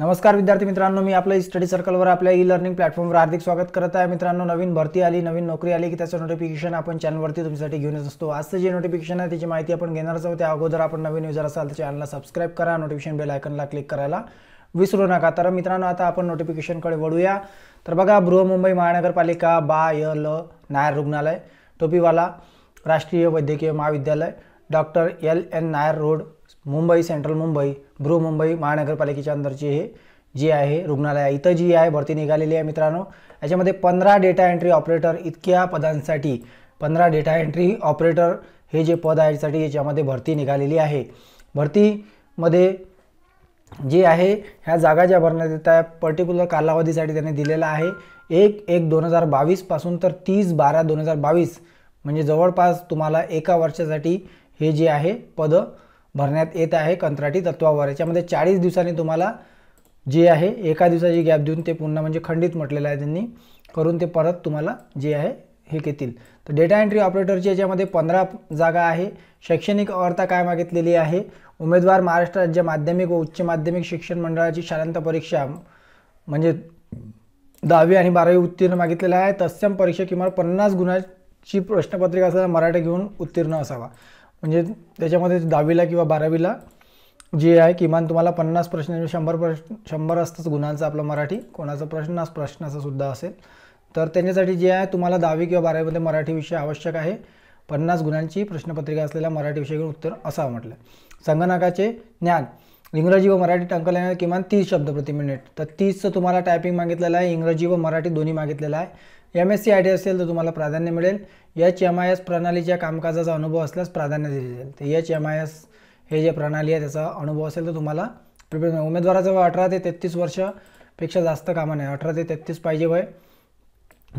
नमस्कार विद्यार्थी मित्रांनो मी आपल्या स्टडी सर्कलवर आपल्या ई लर्निंग प्लॅटफॉर्मवर हार्दिक स्वागत करत आहे मित्रांनो नवीन भरती आली नवीन नोकरी आली की त्याचं नोटिफिकेशन आपण चॅनलवरती तुमच्यासाठी घेऊन येत असतो आजचं जे नोटिफिकेशन आहे त्याची माहिती आपण घेणारच आहोत त्या अगोदर आपण नवीन युजर असाल तर चॅनलला सबस्क्राईब करा नोटिफिकेशन बेल आयकनला क्लिक करायला विसरू नका तर मित्रांनो आता आपण नोटिफिकेशनकडे वळूया तर बघा बृहमुंबई महानगरपालिका बा य ल नायर रुग्णालय टोपीवाला राष्ट्रीय वैद्यकीय महाविद्यालय doctor L N Nair road Mumbai Central Mumbai Mumbai महानगरपालिकेच्या अंदरची हे जी आहे रुग्णालय इथं जी आहे भरती निघालेली आहे मित्रांनो याच्यामध्ये पंधरा डेटा एंट्री ऑपरेटर इतक्या पदांसाठी पंधरा डेटा एंट्री ऑपरेटर हे जे पद आहे यासाठी याच्यामध्ये भरती निघालेली आहे भरतीमध्ये जे आहे ह्या जागा ज्या भरण्यात येत पर्टिक्युलर कालावधीसाठी त्यांनी दिलेला आहे एक एक दोन हजार बावीसपासून तर तीस बारा दोन हजार बावीस म्हणजे जवळपास तुम्हाला एका वर्षासाठी हे जे आहे पदं भरण्यात येत आहे कंत्राटी तत्वावर याच्यामध्ये चाळीस दिवसांनी तुम्हाला जे आहे एका दिवसाची गॅप देऊन ते पुन्हा म्हणजे खंडित म्हटलेलं आहे त्यांनी करून ते परत तुम्हाला जे आहे हे घेतील तर डेटा एंट्री ऑपरेटरची याच्यामध्ये पंधरा जागा आहे शैक्षणिक अर्हता काय मागितलेली आहे उमेदवार महाराष्ट्र राज्य माध्यमिक व उच्च माध्यमिक शिक्षण मंडळाची शालांत परीक्षा म्हणजे दहावी आणि बारावी उत्तीर्ण मागितलेला आहे तत्सम परीक्षा किमान पन्नास गुणांची प्रश्नपत्रिका असायला मराठी घेऊन उत्तीर्ण असावा म्हणजे त्याच्यामध्ये दहावीला किंवा बारावीला जे आहे किमान तुम्हाला पन्नास प्रश्न म्हणजे शंभर प्रश्न शंभर असतंच गुणांचा आपला मराठी कोणाचा प्रश्न प्रश्नाचा सुद्धा असेल तर त्याच्यासाठी जे आहे तुम्हाला दहावी किंवा बारावीमध्ये मराठी विषय आवश्यक आहे पन्नास गुणांची प्रश्नपत्रिका असलेला मराठी विषय उत्तर असावं म्हटलं संगणकाचे ज्ञान इंग्रजी व मराठी टंकल्याने किमान तीस शब्द प्रति मिनिट तर तीसचं तुम्हाला टायपिंग मागितलेलं आहे इंग्रजी व मराठी दोन्ही मागितलेलं आहे M S C I D असेल तर तुम्हाला प्राधान्य मिळेल एच एम आय एस प्रणालीच्या कामकाजाचा अनुभव असल्यास प्राधान्य दिले जाईल तर एच एम आय एस हे जे प्रणाली आहे त्याचा अनुभव असेल तर तुम्हाला प्रिपेअर उमेदवाराचं वय अठरा ते तेहत्तीस वर्षापेक्षा जास्त कामा नाही अठरा ते तेहत्तीस पाहिजे वय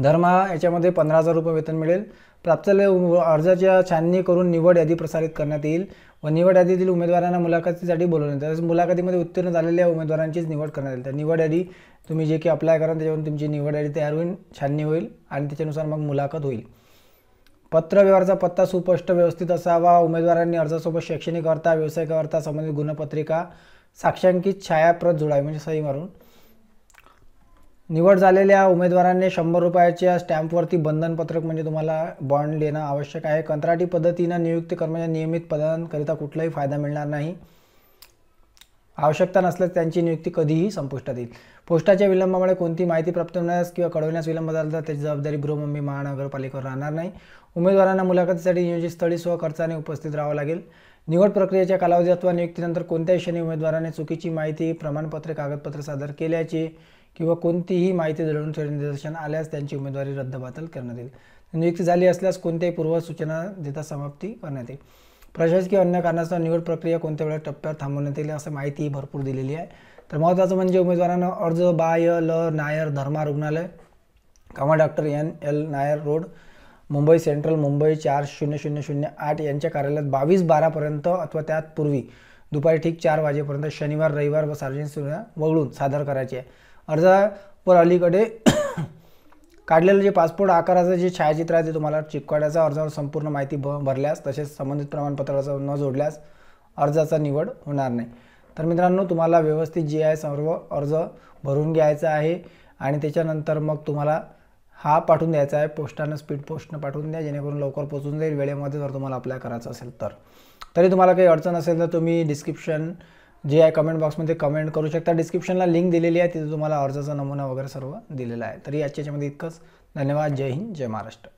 दरमहा याच्यामध्ये पंधरा हजार रुपये वेतन मिळेल प्राप्तालय अर्जाच्या छाननी करून निवड यादी प्रसारित करण्यात येईल व निवड यादीतील उमेदवारांना मुलाखतीसाठी बोलवले तसेच मुलाखतीमध्ये उत्तीर्ण झालेल्या उमेदवारांचीच निवड करण्यात येईल तर निवड यादी तुम्ही जे की अप्लाय करा त्याच्यावरून तुमची निवड यादी तयार होईल छाननी होईल आणि त्याच्यानुसार मग मुलाखत होईल पत्रव्यवहाराचा पत्ता सुस्पष्ट व्यवस्थित असावा उमेदवारांनी अर्जासोबत शैक्षणिक अर्था व्यावसायिक अर्था संबंधित गुणपत्रिका साक्षांकित छायाप्रत जोडावी म्हणजे सही मारून निवड झालेल्या उमेदवारांनी शंभर रुपयाच्या स्टॅम्पवरती बंधनपत्रक म्हणजे तुम्हाला बॉन्ड देणं आवश्यक आहे कंत्राटी पद्धतीनं नियुक्त कर्मचारी नियमित पदांकरिता कुठलाही फायदा मिळणार नाही आवश्यकता नसल्यास त्यांची नियुक्ती कधीही संपुष्टात येईल पोस्टाच्या विलंबामुळे कोणती माहिती प्राप्त होण्यास किंवा कळवण्यास विलंब झाला तर त्याची जबाबदारी गृहमंत्री महानगरपालिकेवर राहणार नाही उमेदवारांना मुलाखतीसाठी नियोजित स्थळी खर्चाने उपस्थित राहावं लागेल निवड प्रक्रियेच्या कालावधी अथवा नियुक्तीनंतर कोणत्या क्षणी उमेदवाराने चुकीची माहिती प्रमाणपत्रे कागदपत्र सादर केल्याचे किंवा कोणतीही माहिती दडवून निदर्शन आल्यास त्यांची उमेदवारी रद्दबातल करण्यात येईल नियुक्ती झाली असल्यास कोणत्याही पूर्व सूचना देता समाप्ती करण्यात येईल प्रशासकीय अन्य कारणास्तव निवड प्रक्रिया कोणत्या वेळा टप्प्यावर थांबवण्यात येईल असं माहिती भरपूर दिलेली आहे तर महत्त्वाचं म्हणजे उमेदवारांना अर्ज बाय ल नायर धर्मा रुग्णालय comma doctor N L Nair road Mumbai Central Mumbai चार शून्य शून्य शून्य आठ यांच्या कार्यालयात बावीस बारापर्यंत अथवा त्यात पूर्वी दुपारी ठीक चार वाजेपर्यंत शनिवार रविवार व सार्वजनिक सुविधा वगळून सादर करायची आहे अर्जावर अलीकडे काढलेलं जे पासपोर्ट आकाराचं जे छायाचित्र आहे ते तुम्हाला चिपकाड्याचा अर्जावर संपूर्ण माहिती भरल्यास तसेच संबंधित प्रमाणपत्राचा न जोडल्यास अर्जाचा निवड होणार नाही तर मित्रांनो तुम्हाला व्यवस्थित जी आहे सर्व अर्ज भरून घ्यायचा आहे आणि त्याच्यानंतर मग तुम्हाला हा पाठवून द्यायचा आहे पोस्टानं स्पीड पोस्टनं पाठवून द्या जेणेकरून लवकर पोचून जाईल वेळेमध्ये जर तुम्हाला अप्लाय करायचं असेल तर तरी तुम्हाला काही अडचण असेल तर तुम्ही डिस्क्रिप्शन जे आहे कमेंट बॉक्समध्ये कमेंट करू शकता डिस्क्रिप्शनला लिंक दिलेली आहे तिथे तुम्हाला अर्जाचा नमुना वगैरे सर्व दिलेला आहे तरी याच्यामध्ये इतकंच धन्यवाद जय हिंद जय महाराष्ट्र